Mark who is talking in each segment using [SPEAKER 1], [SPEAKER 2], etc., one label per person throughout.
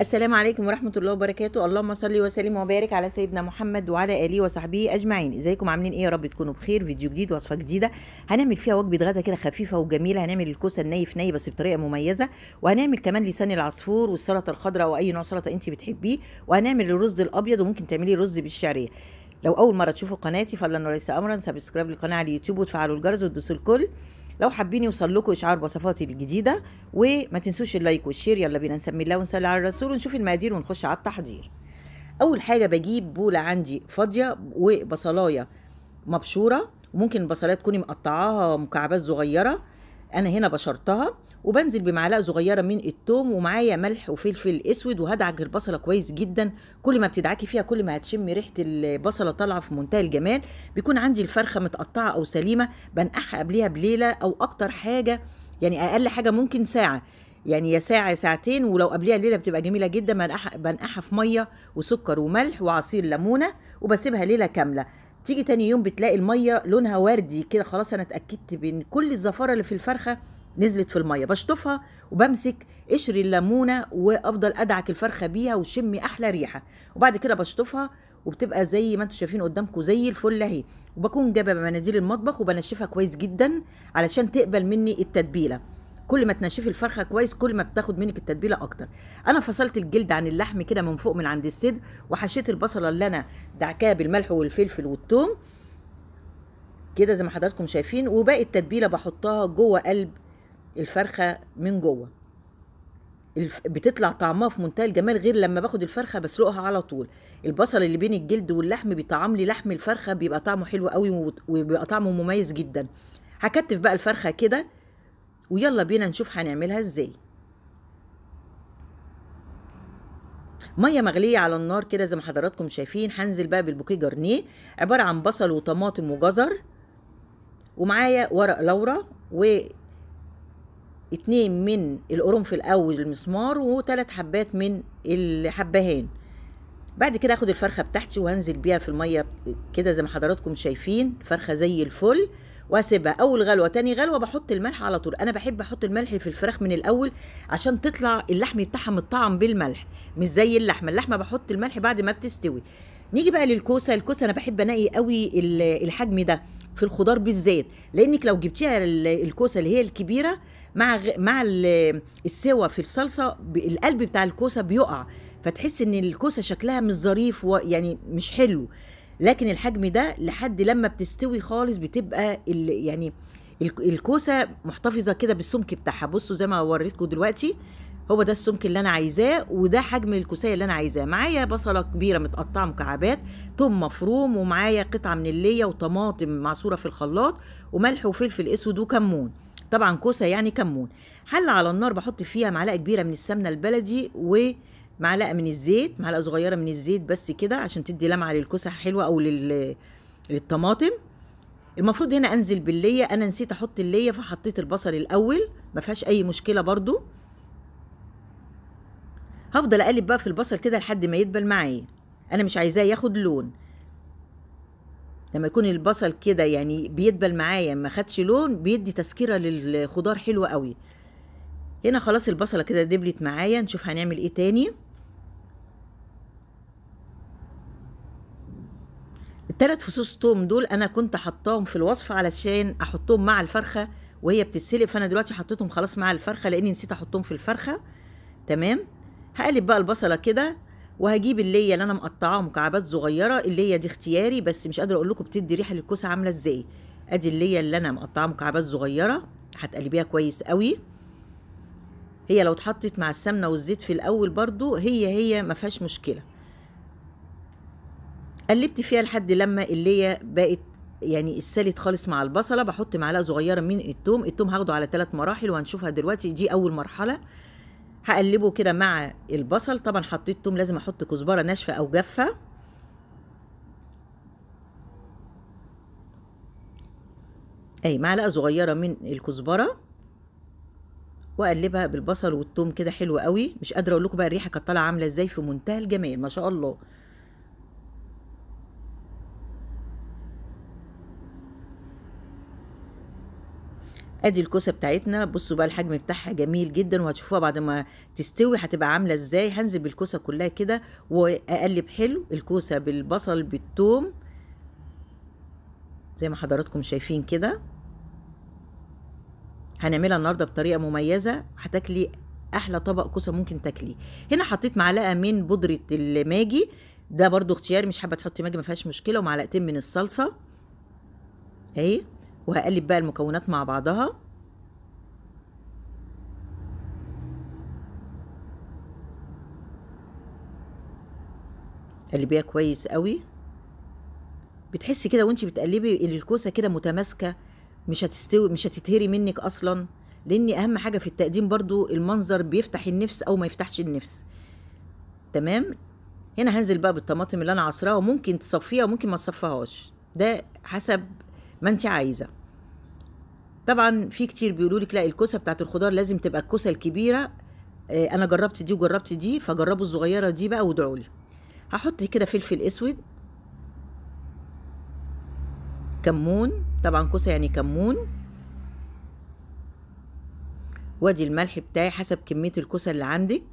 [SPEAKER 1] السلام عليكم ورحمة الله وبركاته اللهم صل وسلم وبارك على سيدنا محمد وعلى آله وصحبه أجمعين ازيكم عاملين إيه يا رب تكونوا بخير فيديو جديد وصفة جديدة هنعمل فيها وجبة غدا كده خفيفة وجميلة هنعمل الكوسة الني في ني بس بطريقة مميزة وهنعمل كمان لسان العصفور والسلطة الخضراء وأي نوع سلطة أنت بتحبيه وهنعمل الرز الأبيض وممكن تعملي رز بالشعرية لو أول مرة تشوفوا قناتي فلن وليس أمرا سبسكرايب للقناة على اليوتيوب وتفعلوا الجرس وتدوسوا الكل لو حابين يوصل لكم اشعار وصفاتي الجديده وما تنسوش اللايك والشير يلا بينا نسمي الله ونصلي على الرسول ونشوف المقادير ونخش على التحضير اول حاجه بجيب بوله عندي فاضيه وبصلايه مبشوره وممكن البصلايه تكوني مقطعاها مكعبات صغيره انا هنا بشرتها وبنزل بمعلقه صغيره من التوم ومعايا ملح وفلفل اسود وهدعك البصله كويس جدا كل ما بتدعكي فيها كل ما هتشمي ريحه البصله طالعه في منتهى الجمال بيكون عندي الفرخه متقطعه او سليمه بنقعها قبليها بليله او اكتر حاجه يعني اقل حاجه ممكن ساعه يعني يا ساعه ساعتين ولو قبليها ليله بتبقى جميله جدا بنقعها في ميه وسكر وملح وعصير ليمونه وبسيبها ليله كامله تيجي تاني يوم بتلاقي الميه لونها وردي كده خلاص انا اتاكدت بان كل الزفاره اللي في الفرخه نزلت في الميه بشطفها وبمسك قشر الليمونه وافضل ادعك الفرخه بيها وشمي احلى ريحه وبعد كده بشطفها وبتبقى زي ما انتم شايفين قدامكم زي الفل اهي وبكون جايبه مناديل المطبخ وبنشفها كويس جدا علشان تقبل مني التتبيله كل ما تنشفي الفرخه كويس كل ما بتاخد منك التتبيله اكتر انا فصلت الجلد عن اللحم كده من فوق من عند الصدر وحشيت البصله اللي انا دعكاها بالملح والفلفل والثوم كده زي ما حضراتكم شايفين وباقي التتبيله بحطها جوه قلب الفرخه من جوه بتطلع طعمها في منتهى الجمال غير لما باخد الفرخه بسلقها على طول البصل اللي بين الجلد واللحم بيطعم لي لحم الفرخه بيبقى طعمه حلو قوي وبيبقى طعمه مميز جدا هكتف بقى الفرخه كده ويلا بينا نشوف هنعملها ازاي ميه مغليه على النار كده زي ما حضراتكم شايفين هنزل بقى بالبوكيه جرنيه عباره عن بصل وطماطم وجزر ومعايا ورق لورا و اتنين من القرنفل او المسمار وتلات حبات من الحبهان بعد كده اخد الفرخه بتاعتي وهنزل بيها في الميه كده زي ما حضراتكم شايفين فرخه زي الفل واسيبها اول غلوه تاني غلوه بحط الملح على طول انا بحب احط الملح في الفراخ من الاول عشان تطلع اللحم بتاعها متطعم بالملح مش زي اللحمه اللحمه بحط الملح بعد ما بتستوي نيجي بقى للكوسه الكوسه انا بحب انقي قوي الحجم ده في الخضار بالذات لانك لو جبتيها الكوسه اللي هي الكبيره مع مع السوا في الصلصه القلب بتاع الكوسه بيقع فتحس ان الكوسه شكلها مش ظريف يعني مش حلو لكن الحجم ده لحد لما بتستوي خالص بتبقى يعني الكوسه محتفظه كده بالسمك بتاعها بصوا زي ما وريتكم دلوقتي هو ده السمك اللي انا عايزاه وده حجم الكوسيه اللي انا عايزاه معايا بصله كبيره متقطعه مكعبات ثوم مفروم ومعايا قطعه من الليه وطماطم معصوره في الخلاط وملح وفلفل اسود وكمون طبعا كوسه يعني كمون حله على النار بحط فيها معلقه كبيره من السمنه البلدي و معلقه من الزيت معلقه صغيره من الزيت بس كده عشان تدي لمعه للكوسه حلوه او لل... للطماطم المفروض هنا انزل بالليه انا نسيت احط الليه فحطيت البصل الاول ما فيهاش اي مشكله برضو هفضل اقلب بقى في البصل كده لحد ما يدبل معايا انا مش عايزاه ياخد لون لما يكون البصل كده يعني بيدبل معايا ما خدش لون بيدي تذكره للخضار حلوه قوي هنا خلاص البصله كده دبلت معايا نشوف هنعمل ايه تاني الثلاث فصوص توم دول انا كنت حطاهم في الوصف علشان احطهم مع الفرخه وهي بتتسلق فانا دلوقتي حطيتهم خلاص مع الفرخه لاني نسيت احطهم في الفرخه تمام هقلب بقى البصله كده وهجيب هي اللي انا مقطعاها مكعبات صغيره هي دي اختياري بس مش قادره اقول لكم بتدي ريحه للكوسه عامله ازاي ادي هي اللي انا مقطعاها مكعبات صغيره هتقلبيها كويس قوي هي لو اتحطت مع السمنه والزيت في الاول برضو هي هي ما فيهاش مشكله قلبت فيها لحد لما اللي بقت يعني السالت خالص مع البصله بحط معلقه صغيره من التوم التوم هاخده على ثلاث مراحل وهنشوفها دلوقتي دي اول مرحله هقلبه كده مع البصل طبعا حطيت توم لازم احط كزبره ناشفه او جافه اي معلقه صغيره من الكزبره واقلبها بالبصل والثوم كده حلو قوي مش قادره اقول لكم بقى الريحه كانت طالعه عامله ازاي في منتهى الجمال ما شاء الله ادي الكوسه بتاعتنا بصوا بقى الحجم بتاعها جميل جدا وهتشوفوها بعد ما تستوي هتبقى عامله ازاي هنزل بالكوسه كلها كده واقلب حلو الكوسه بالبصل بالثوم زي ما حضراتكم شايفين كده هنعملها النهارده بطريقه مميزه هتاكلي احلى طبق كوسه ممكن تاكليه هنا حطيت معلقه من بودره الماجي ده برضو اختياري مش حابه تحطي ماجي ما فيهاش مشكله ومعلقتين من الصلصه اهي وهقلب بقى المكونات مع بعضها قلبيها كويس قوي بتحسي كده وانت بتقلبي ان الكوسه كده متماسكه مش هتستوي مش هتتهري منك اصلا لان اهم حاجه في التقديم برضو المنظر بيفتح النفس او ما يفتحش النفس تمام هنا هنزل بقى بالطماطم اللي انا عصراها وممكن تصفيها وممكن ما تصفيهاش ده حسب ما انت عايزه طبعا في كتير بيقولوا لك لا الكوسه بتاعت الخضار لازم تبقى الكوسه الكبيره آه، انا جربت دي وجربت دي فجربوا الصغيره دي بقى وادعوا لي هحط كده فلفل اسود كمون طبعا كوسه يعني كمون وادي الملح بتاعي حسب كميه الكوسه اللي عندك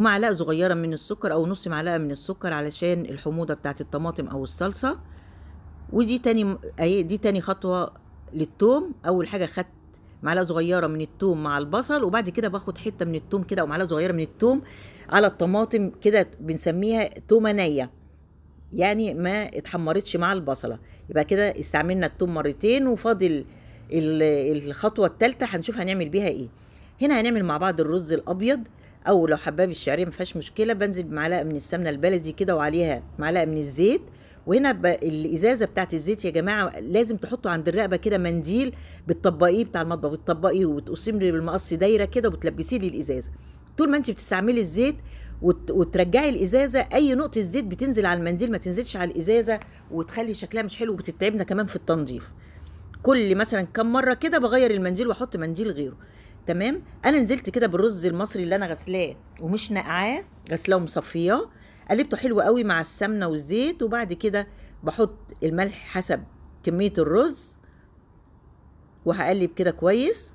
[SPEAKER 1] معلقه صغيره من السكر او نص معلقه من السكر علشان الحموضه بتاعت الطماطم او الصلصه ودي تاني اهي دي تاني خطوه للتوم اول حاجه خدت معلقه صغيره من التوم مع البصل وبعد كده باخد حته من التوم كده او معلقه صغيره من التوم على الطماطم كده بنسميها تومه نيه يعني ما اتحمرتش مع البصله يبقى كده استعملنا التوم مرتين وفاضل الخطوه الثالثه هنشوف هنعمل بيها ايه هنا هنعمل مع بعض الرز الابيض او لو حباب الشعريه ما فيهاش مشكله بنزل بمعلقه من السمنه البلدي كده وعليها معلقه من الزيت وهنا الازازه بتاعت الزيت يا جماعه لازم تحطوا عند الرقبه كده منديل بتطبقيه بتاع المطبخ بتطبقيه لي بالمقص دايره كده وبتلبسيه للازازه طول ما انت بتستعملي الزيت وت... وترجعي الازازه اي نقطه زيت بتنزل على المنديل ما تنزلش على الازازه وتخلي شكلها مش حلو وبتتعبنا كمان في التنظيف كل مثلا كم مره كده بغير المنديل واحط منديل غيره تمام انا نزلت كده بالرز المصري اللي انا غسلاه ومش نقعاه غسلاه ومصفياه قلبته حلو قوي مع السمنه والزيت وبعد كده بحط الملح حسب كميه الرز وهقلب كده كويس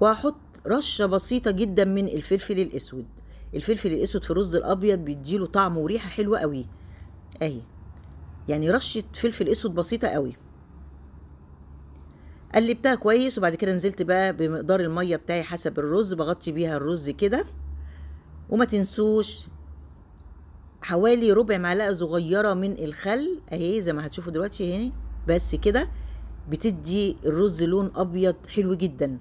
[SPEAKER 1] وهحط رشه بسيطه جدا من الفلفل الاسود الفلفل الاسود في الرز الابيض بيديله طعم وريحه حلوه قوي اهي يعني رشه فلفل اسود بسيطه قوي قلبتها كويس وبعد كده نزلت بقى بمقدار الميه بتاعي حسب الرز بغطي بيها الرز كده وما تنسوش حوالي ربع معلقه صغيره من الخل اهي زي ما هتشوفوا دلوقتي هنا بس كده بتدي الرز لون ابيض حلو جدا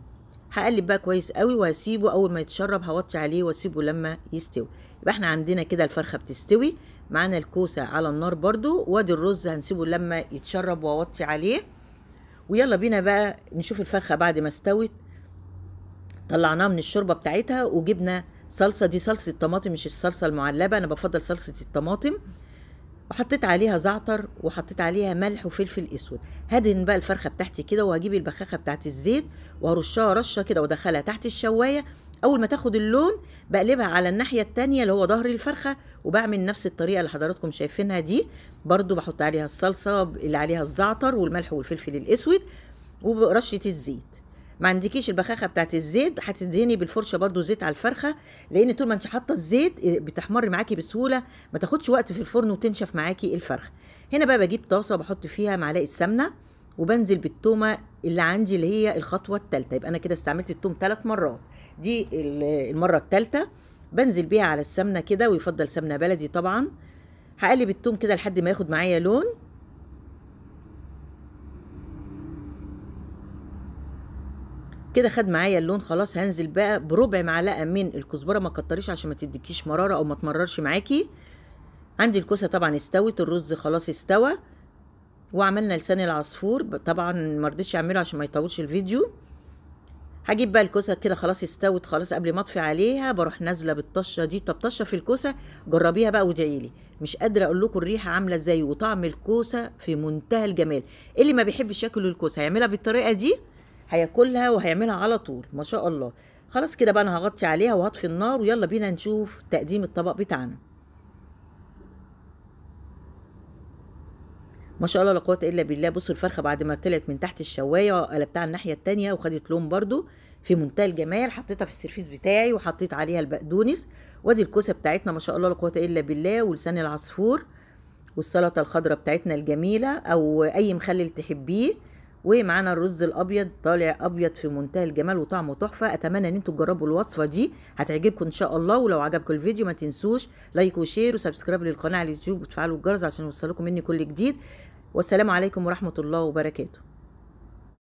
[SPEAKER 1] هقلب بقى كويس قوي وهسيبه اول ما يتشرب هوطي عليه واسيبه لما يستوي يبقى احنا عندنا كده الفرخه بتستوي معانا الكوسه على النار برده وادي الرز هنسيبه لما يتشرب واوطي عليه ويلا بينا بقى نشوف الفرخه بعد ما استوت طلعناها من الشوربه بتاعتها وجبنا صلصه دي صلصه طماطم مش الصلصه المعلبه انا بفضل صلصه الطماطم وحطيت عليها زعتر وحطيت عليها ملح وفلفل اسود هدهن بقى الفرخه بتاعتي كده وهجيب البخاخه بتاعت الزيت وهرشها رشه كده وادخلها تحت الشوايه اول ما تاخد اللون بقلبها على الناحيه التانية اللي هو ظهر الفرخه وبعمل نفس الطريقه اللي حضراتكم شايفينها دي برضو بحط عليها الصلصه اللي عليها الزعتر والملح والفلفل الاسود ورشه الزيت ما عندكيش البخاخه بتاعت الزيت هتدهني بالفرشه برده زيت على الفرخه لان طول ما انت حاطه الزيت آه، بتحمر معاكي بسهوله ما تاخدش وقت في الفرن وتنشف معاكي الفرخه هنا بقى بجيب طاسه بحط فيها معلقه سمنه وبنزل بالتومه اللي عندي اللي هي الخطوه الثالثه يبقى انا كده استعملت التوم ثلاث مرات دي المره الثالثه بنزل بيها على السمنه كده ويفضل سمنه بلدي طبعا هقلب التوم كده لحد ما ياخد معايا لون كده خد معايا اللون خلاص هنزل بقى بربع معلقه من الكزبره ما كتريش عشان ما تديكيش مراره او ما تمررش معاكي عندي الكوسه طبعا استوت الرز خلاص استوى وعملنا لسان العصفور طبعا ما رضيتش اعمله عشان ما يطولش الفيديو هجيب بقى الكوسه كده خلاص استوت خلاص قبل ما اطفي عليها بروح نازله بالطشه دي طب طشه في الكوسه جربيها بقى وادعي لي مش قادره اقول لكم الريحه عامله ازاي وطعم الكوسه في منتهى الجمال اللي ما بيحبش ياكل الكوسه هيعملها بالطريقه دي هياكلها وهيعملها على طول ما شاء الله خلاص كده بقى انا هغطي عليها وهطفي النار ويلا بينا نشوف تقديم الطبق بتاعنا ما شاء الله لا قوه الا بالله بصوا الفرخه بعد ما طلعت من تحت الشوايه قلبتها الناحيه التانية وخدت لون برضو في منتهى الجمال حطيتها في السرفيس بتاعي وحطيت عليها البقدونس وادي الكوسه بتاعتنا ما شاء الله لا قوه الا بالله ولسان العصفور والسلطه الخضراء بتاعتنا الجميله او اي مخلل تحبيه ومعانا الرز الابيض طالع ابيض في منتهى الجمال وطعمه تحفه اتمنى ان انتم تجربوا الوصفه دي هتعجبكم ان شاء الله ولو عجبكم الفيديو ما تنسوش لايك وشير وسبسكرايب للقناه على اليوتيوب وتفعلوا الجرس عشان يوصلكم مني كل جديد والسلام عليكم ورحمه الله وبركاته